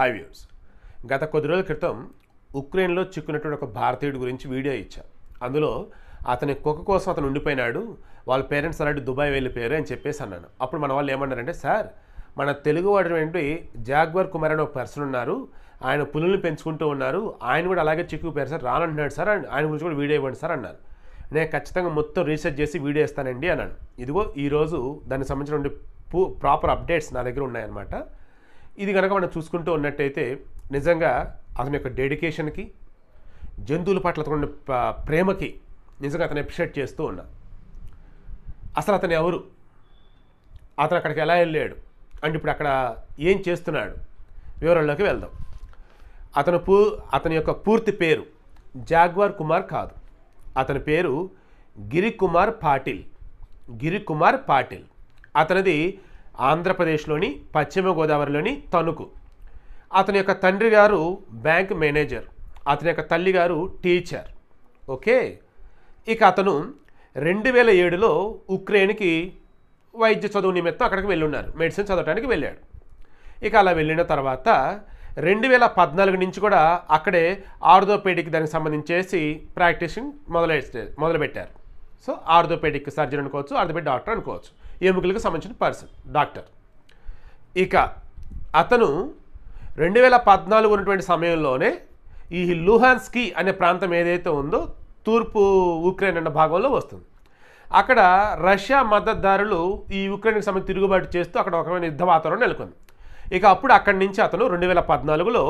hi views గత కొద్ది రోజుల క్రితం ఉక్రెయిన్లో చిక్కున్నటువంటి ఒక భారతీయుడి గురించి వీడియో ఇచ్చా అందులో అతని కుక్క కోసం అతను ఉండిపోయినాడు వాళ్ళ పేరెంట్స్ అలాంటి దుబాయ్ వెళ్ళిపోయారు అని చెప్పేసి అన్నాను అప్పుడు మన వాళ్ళు ఏమన్నారంటే సార్ మన తెలుగువాడు ఏంటి జాగ్వర్ కుమార్ అనే ఒక పర్సన్ ఉన్నారు ఆయన పులుల్ని పెంచుకుంటూ ఉన్నారు ఆయన కూడా అలాగే చిక్కుపోయారు సార్ రానంటున్నాడు సార్ ఆయన గురించి కూడా వీడియో ఇవ్వండి సార్ అన్నారు నేను ఖచ్చితంగా మొత్తం రీసెర్చ్ చేసి వీడియో ఇస్తానండి అన్నాను ఇదిగో ఈరోజు దానికి సంబంధించిన ప్రాపర్ అప్డేట్స్ నా దగ్గర ఉన్నాయన్నమాట ఇది కనుక మనం చూసుకుంటూ ఉన్నట్టయితే నిజంగా అతని యొక్క డెడికేషన్కి జంతువుల పట్ల అతను ప్రేమకి నిజంగా అతను అప్రిషియేట్ చేస్తూ ఉన్నా అసలు అతను ఎవరు అతను అక్కడికి ఎలా వెళ్ళాడు అండ్ ఇప్పుడు అక్కడ ఏం చేస్తున్నాడు వివరాల్లోకి వెళ్దాం అతను పూ అతని యొక్క పూర్తి పేరు జాగ్వార్ కుమార్ కాదు అతని పేరు కుమార్ పాటిల్ కుమార్ పాటిల్ అతనిది ఆంధ్రప్రదేశ్లోని పశ్చిమ గోదావరిలోని తణుకు అతని యొక్క తండ్రి గారు బ్యాంక్ మేనేజర్ అతని యొక్క తల్లి గారు టీచర్ ఓకే ఇక అతను రెండు వేల ఏడులో ఉక్రెయిన్కి వైద్య చదువు నిమిత్తం అక్కడికి వెళ్ళున్నారు మెడిసిన్ చదవడానికి వెళ్ళాడు ఇక అలా వెళ్ళిన తర్వాత రెండు వేల పద్నాలుగు నుంచి కూడా అక్కడే ఆర్థోపేడిక్ దానికి సంబంధించేసి ప్రాక్టీసింగ్ మొదలె మొదలుపెట్టారు సో ఆర్థోపేడిక్ సర్జన్ అనుకోవచ్చు ఆర్థోపేడిక్ డాక్టర్ అనుకోవచ్చు ఎముకలకు సంబంధించిన పర్సన్ డాక్టర్ ఇక అతను రెండు వేల పద్నాలుగు ఉన్నటువంటి సమయంలోనే ఈ లూహాన్స్కీ అనే ప్రాంతం ఏదైతే ఉందో తూర్పు ఉక్రెయిన్ అన్న భాగంలో వస్తుంది అక్కడ రష్యా మద్దతుదారులు ఈ ఉక్రెయిన్కి సంబంధించి తిరుగుబాటు చేస్తూ అక్కడ ఒకమైన యుద్ధ వాతావరణం నెలకొంది ఇక అప్పుడు అక్కడి నుంచి అతను రెండు వేల పద్నాలుగులో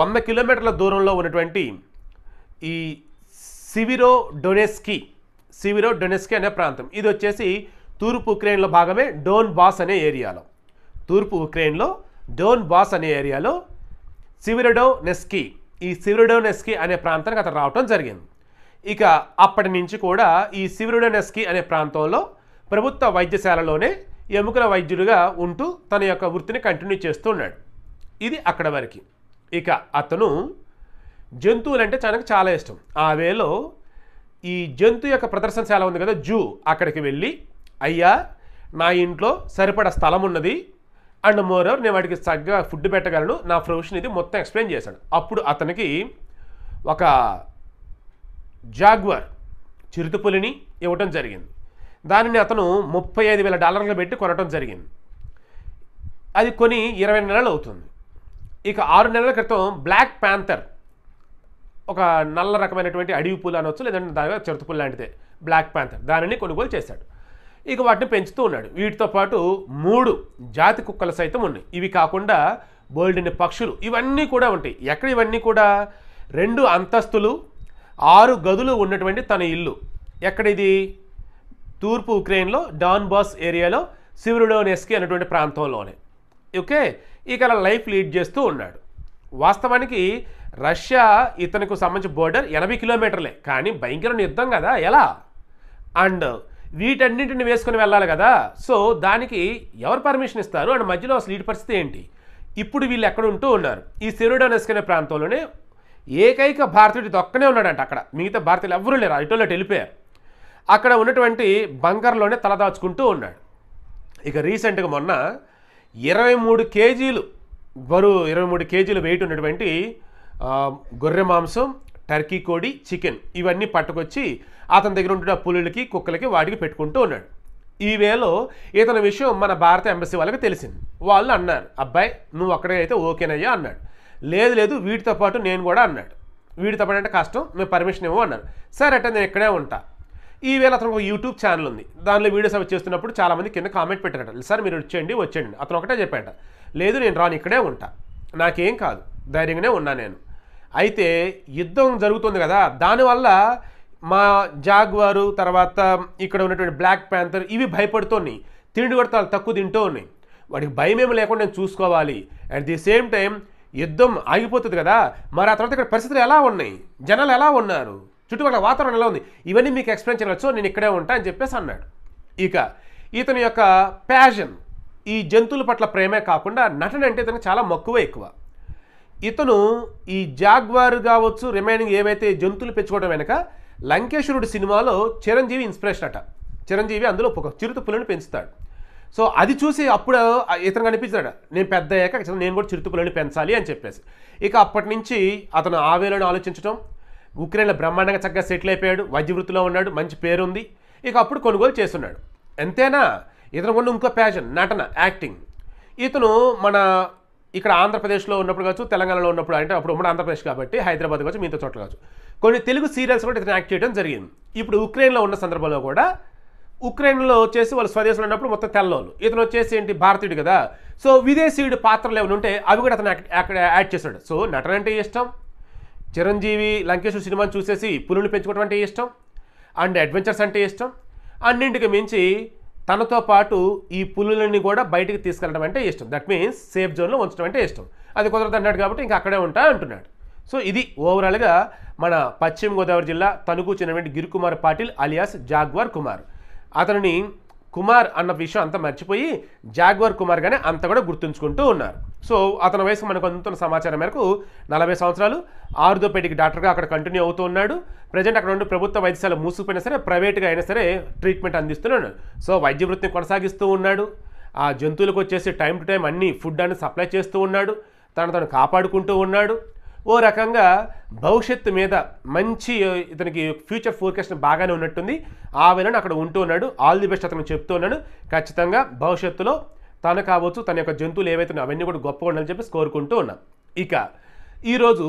వంద కిలోమీటర్ల దూరంలో ఉన్నటువంటి ఈ సివిరో డొనెస్కీ సివిరో డొనెస్కీ అనే ప్రాంతం ఇది వచ్చేసి తూర్పు ఉక్రెయిన్లో భాగమే డోన్ బాస్ అనే ఏరియాలో తూర్పు ఉక్రెయిన్లో డోన్ బాస్ అనే ఏరియాలో సివిరడో నెస్కీ ఈ సివిరడో నెస్కీ అనే ప్రాంతానికి అతను రావటం జరిగింది ఇక అప్పటి నుంచి కూడా ఈ సివిరడో నెస్కీ అనే ప్రాంతంలో ప్రభుత్వ వైద్యశాలలోనే ఎముకల వైద్యుడిగా ఉంటూ తన యొక్క వృత్తిని కంటిన్యూ చేస్తున్నాడు ఇది అక్కడ వరకు ఇక అతను జంతువులంటే తనకు చాలా ఇష్టం ఆ వేలో ఈ జంతు యొక్క ప్రదర్శనశాల ఉంది కదా జూ అక్కడికి వెళ్ళి అయ్యా నా ఇంట్లో సరిపడ స్థలం ఉన్నది అండ్ మోరవర్ నేను వాటికి చక్కగా ఫుడ్ పెట్టగలను నా ప్రొఫెషన్ ఇది మొత్తం ఎక్స్ప్లెయిన్ చేశాడు అప్పుడు అతనికి ఒక జాగ్వర్ చిరుతపులిని ఇవ్వటం జరిగింది దానిని అతను ముప్పై ఐదు వేల డాలర్లు పెట్టి కొనటం జరిగింది అది కొని ఇరవై నెలలు అవుతుంది ఇక ఆరు నెలల క్రితం బ్లాక్ ప్యాంథర్ ఒక నల్ల రకమైనటువంటి అడవి పూలు అనవచ్చు లేదంటే దానిగా చిరుతపులు లాంటిదే బ్లాక్ ప్యాంథర్ దానిని కొనుగోలు చేశాడు ఇక వాటిని పెంచుతూ ఉన్నాడు వీటితో పాటు మూడు జాతి కుక్కలు సైతం ఉన్నాయి ఇవి కాకుండా బోల్డిన పక్షులు ఇవన్నీ కూడా ఉంటాయి ఎక్కడ ఇవన్నీ కూడా రెండు అంతస్తులు ఆరు గదులు ఉన్నటువంటి తన ఇల్లు ఎక్కడిది తూర్పు ఉక్రెయిన్లో డాన్బాస్ ఏరియాలో సివిరుడోనెస్కి అనేటువంటి ప్రాంతంలోనే ఓకే ఇక అలా లైఫ్ లీడ్ చేస్తూ ఉన్నాడు వాస్తవానికి రష్యా ఇతనికి సంబంధించి బోర్డర్ ఎనభై కిలోమీటర్లే కానీ భయంకరమైన యుద్ధం కదా ఎలా అండ్ వీటన్నింటిని వేసుకుని వెళ్ళాలి కదా సో దానికి ఎవరు పర్మిషన్ ఇస్తారు అండ్ మధ్యలో అసలు వీటి పరిస్థితి ఏంటి ఇప్పుడు వీళ్ళు ఎక్కడ ఉంటూ ఉన్నారు ఈ సెరుడోనెస్క్ అనే ప్రాంతంలోనే ఏకైక భారతీయుడు దొక్కనే ఉన్నాడంట అక్కడ మిగతా భారతీయులు ఎవ్వరూ లేరు ఇటోలో వెళ్ళిపోయారు అక్కడ ఉన్నటువంటి బంగర్లోనే తలదాచుకుంటూ ఉన్నాడు ఇక రీసెంట్గా మొన్న ఇరవై మూడు కేజీలు బరువు ఇరవై మూడు కేజీలు వెయిట్ ఉన్నటువంటి గొర్రె మాంసం టర్కీ కోడి చికెన్ ఇవన్నీ పట్టుకొచ్చి అతని దగ్గర ఉంటున్న పులులకి కుక్కలకి వాటికి పెట్టుకుంటూ ఉన్నాడు ఈ వేలో ఇతని విషయం మన భారత ఎంబసీ వాళ్ళకి తెలిసింది వాళ్ళు అన్నారు అబ్బాయి నువ్వు అక్కడే అయితే ఓకేనయ్యా అన్నాడు లేదు లేదు వీటితో పాటు నేను కూడా అన్నాడు వీటితో పాటు అంటే కష్టం మేము పర్మిషన్ ఇవ్వం అన్నారు అంటే నేను ఇక్కడే ఉంటా ఈ వేళ అతను ఒక యూట్యూబ్ ఛానల్ ఉంది దానిలో వీడియోస్ అవి చేస్తున్నప్పుడు చాలామంది కింద కామెంట్ పెట్టారట సార్ మీరు వచ్చేయండి వచ్చేయండి అతను ఒకటే చెప్పాడ లేదు నేను రాను ఇక్కడే ఉంటా నాకేం కాదు ధైర్యంగానే ఉన్నా నేను అయితే యుద్ధం జరుగుతుంది కదా దానివల్ల మా జాగ్వారు తర్వాత ఇక్కడ ఉన్నటువంటి బ్లాక్ ప్యాంతర్ ఇవి భయపడుతున్నాయి తిండి కొడతాలు తక్కువ తింటూ ఉన్నాయి వాడికి భయం ఏమి లేకుండా చూసుకోవాలి అట్ ది సేమ్ టైం యుద్ధం ఆగిపోతుంది కదా మరి ఆ తర్వాత ఇక్కడ పరిస్థితులు ఎలా ఉన్నాయి జనాలు ఎలా ఉన్నారు చుట్టుపక్కల వాతావరణం ఎలా ఉంది ఇవన్నీ మీకు ఎక్స్ప్లెయిన్ చేయవచ్చు నేను ఇక్కడే ఉంటా అని చెప్పేసి అన్నాడు ఇక ఇతని యొక్క ప్యాషన్ ఈ జంతువుల పట్ల ప్రేమే కాకుండా నటన అంటే ఇతను చాలా మక్కువ ఎక్కువ ఇతను ఈ జాగ్వార్ కావచ్చు రిమైనింగ్ ఏవైతే జంతువులు పెంచుకోవడం వెనక లంకేశ్వరుడు సినిమాలో చిరంజీవి ఇన్స్పిరేషన్ అట చిరంజీవి అందులో ఒక చిరుత చిరుతపులను పెంచుతాడు సో అది చూసి అప్పుడు ఇతను కనిపించాడు నేను పెద్ద అయ్యాక నేను కూడా చిరుతపులను పెంచాలి అని చెప్పేసి ఇక అప్పటి నుంచి అతను ఆవేలను ఆలోచించడం ఉక్రెయిన్లో బ్రహ్మాండంగా చక్కగా సెటిల్ అయిపోయాడు వృత్తిలో ఉన్నాడు మంచి పేరుంది ఇక అప్పుడు కొనుగోలు చేస్తున్నాడు ఎంతైనా ఇతను కొన్ని ఇంకో ప్యాషన్ నటన యాక్టింగ్ ఇతను మన ఇక్కడ ఆంధ్రప్రదేశ్లో ఉన్నప్పుడు కావచ్చు తెలంగాణలో ఉన్నప్పుడు అంటే అప్పుడు ఉమ్మడి ఆంధ్రప్రదేశ్ కాబట్టి హైదరాబాద్ కావచ్చు మిగతా చోట్ల కావచ్చు కొన్ని తెలుగు సీరియల్స్ కూడా ఇతను యాక్ట్ చేయడం జరిగింది ఇప్పుడు ఉక్రెయిన్లో ఉన్న సందర్భంలో కూడా ఉక్రెయిన్లో వచ్చేసి వాళ్ళు స్వదేశంలో ఉన్నప్పుడు మొత్తం తెల్లవాళ్ళు ఇతను వచ్చేసి ఏంటి భారతీయుడు కదా సో విదేశీయుడు పాత్రలు ఏమైనా ఉంటే అవి కూడా అతను అక్కడ యాడ్ చేశాడు సో నటన అంటే ఇష్టం చిరంజీవి లంకేశ్వర సినిమాని చూసేసి పులుని పెంచుకోవడం అంటే ఇష్టం అండ్ అడ్వెంచర్స్ అంటే ఇష్టం అన్నింటికి మించి తనతో పాటు ఈ పులులన్నీ కూడా బయటికి తీసుకెళ్ళడం అంటే ఇష్టం దట్ మీన్స్ సేఫ్ జోన్లో ఉంచడం అంటే ఇష్టం అది కుదరదు అన్నాడు కాబట్టి ఇంక అక్కడే ఉంటా అంటున్నాడు సో ఇది ఓవరాల్గా మన పశ్చిమ గోదావరి జిల్లా తణుకు చెందినటువంటి గిరికుమార్ పాటిల్ అలియాస్ జాగ్వార్ కుమార్ అతనిని కుమార్ అన్న విషయం అంతా మర్చిపోయి జాగ్వర్ కుమార్ గానే అంత కూడా గుర్తుంచుకుంటూ ఉన్నారు సో అతని వయసు మనకు అందుతున్న సమాచారం మేరకు నలభై సంవత్సరాలు ఆర్థోపెడిక్ డాక్టర్గా అక్కడ కంటిన్యూ అవుతూ ఉన్నాడు ప్రజెంట్ అక్కడ ఉండి ప్రభుత్వ వైద్యశాల మూసుకుపోయినా సరే ప్రైవేట్గా అయినా సరే ట్రీట్మెంట్ అందిస్తున్నాడు సో వైద్య వృత్తిని కొనసాగిస్తూ ఉన్నాడు ఆ జంతువులకు వచ్చేసి టైం టు టైం అన్ని ఫుడ్ అన్ని సప్లై చేస్తూ ఉన్నాడు తను తను కాపాడుకుంటూ ఉన్నాడు ఓ రకంగా భవిష్యత్తు మీద మంచి ఇతనికి ఫ్యూచర్ ఫోర్కాస్ట్ బాగానే ఉన్నట్టుంది ఆ విలన్ అక్కడ ఉంటూ ఉన్నాడు ఆల్ ది బెస్ట్ అతను చెప్తూ ఉన్నాడు ఖచ్చితంగా భవిష్యత్తులో తను కావచ్చు తన యొక్క జంతువులు ఏవైతే అవన్నీ కూడా గొప్ప ఉండాలని చెప్పేసి కోరుకుంటూ ఉన్నాం ఇక ఈరోజు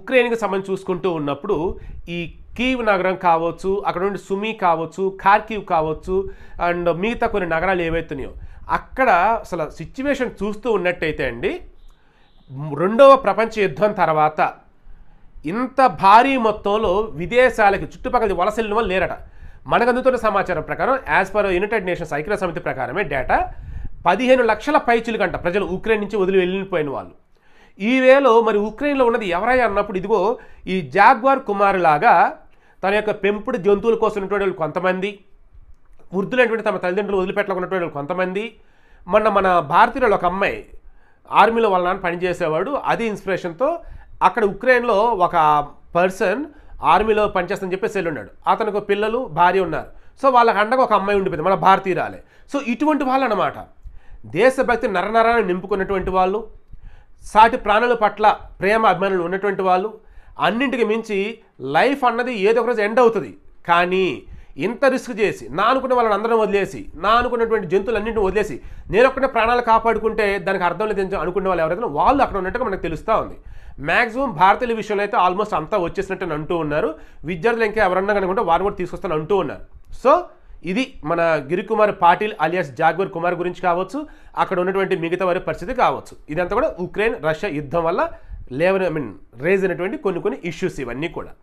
ఉక్రెయిన్కి సంబంధించి చూసుకుంటూ ఉన్నప్పుడు ఈ కీవ్ నగరం కావచ్చు అక్కడ నుండి సుమీ కావచ్చు కార్కీవ్ కావచ్చు అండ్ మిగతా కొన్ని నగరాలు ఏవైతున్నాయో అక్కడ అసలు సిచ్యువేషన్ చూస్తూ ఉన్నట్టయితే అండి రెండవ ప్రపంచ యుద్ధం తర్వాత ఇంత భారీ మొత్తంలో విదేశాలకి చుట్టుపక్కల వలసలు వాళ్ళు లేరట మనకు అందుతున్న సమాచారం ప్రకారం యాజ్ పర్ యునైటెడ్ నేషన్స్ ఐక్య సమితి ప్రకారమే డేటా పదిహేను లక్షల పైచులు గంట ప్రజలు ఉక్రెయిన్ నుంచి వదిలి వెళ్ళిపోయిన వాళ్ళు ఈ వేలో మరి ఉక్రెయిన్లో ఉన్నది ఎవరై అన్నప్పుడు ఇదిగో ఈ జాగ్వార్ కుమారులాగా తన యొక్క పెంపుడు జంతువుల కోసం ఉన్నటువంటి వాళ్ళు కొంతమంది వృద్ధులైనటువంటి తమ తల్లిదండ్రులు వాళ్ళు కొంతమంది మొన్న మన భారతీయులు ఒక అమ్మాయి ఆర్మీలో వాళ్ళ నాన్న పనిచేసేవాడు అది ఇన్స్పిరేషన్తో అక్కడ ఉక్రెయిన్లో ఒక పర్సన్ ఆర్మీలో పనిచేస్తానని చెప్పేసి వెళ్ళున్నాడు అతనికి పిల్లలు భార్య ఉన్నారు సో వాళ్ళకి అండగా ఒక అమ్మాయి ఉండిపోయింది మన భారతీయురాలే సో ఇటువంటి వాళ్ళు అనమాట దేశభక్తి నరనరాన్ని నింపుకున్నటువంటి వాళ్ళు సాటి ప్రాణుల పట్ల ప్రేమ అభిమానులు ఉన్నటువంటి వాళ్ళు అన్నింటికి మించి లైఫ్ అన్నది ఏదో ఒకరోజు ఎండ్ అవుతుంది కానీ ఇంత రిస్క్ చేసి నా అనుకున్న వాళ్ళని అందరం వదిలేసి నా అనుకున్నటువంటి జంతువులన్నింటిని వదిలేసి నేను ఒక్కడే ప్రాణాలు కాపాడుకుంటే దానికి అర్థం లేదని అనుకున్న వాళ్ళు ఎవరైతే వాళ్ళు అక్కడ ఉన్నట్టుగా మనకు తెలుస్తూ ఉంది మ్యాక్సిమం భారతీయుల విషయంలో అయితే ఆల్మోస్ట్ అంతా వచ్చేసినట్టు అంటూ ఉన్నారు విద్యార్థులు ఇంకా ఎవరన్నా కనుకుంటే వారిని కూడా తీసుకొస్తాను అంటూ ఉన్నారు సో ఇది మన గిరికుమార్ పాటిల్ అలియాస్ జాగ్వర్ కుమార్ గురించి కావచ్చు అక్కడ ఉన్నటువంటి మిగతా వారి పరిస్థితి కావచ్చు ఇదంతా కూడా ఉక్రెయిన్ రష్యా యుద్ధం వల్ల లేవని ఐ మీన్ రేజ్ అయినటువంటి కొన్ని కొన్ని ఇష్యూస్ ఇవన్నీ కూడా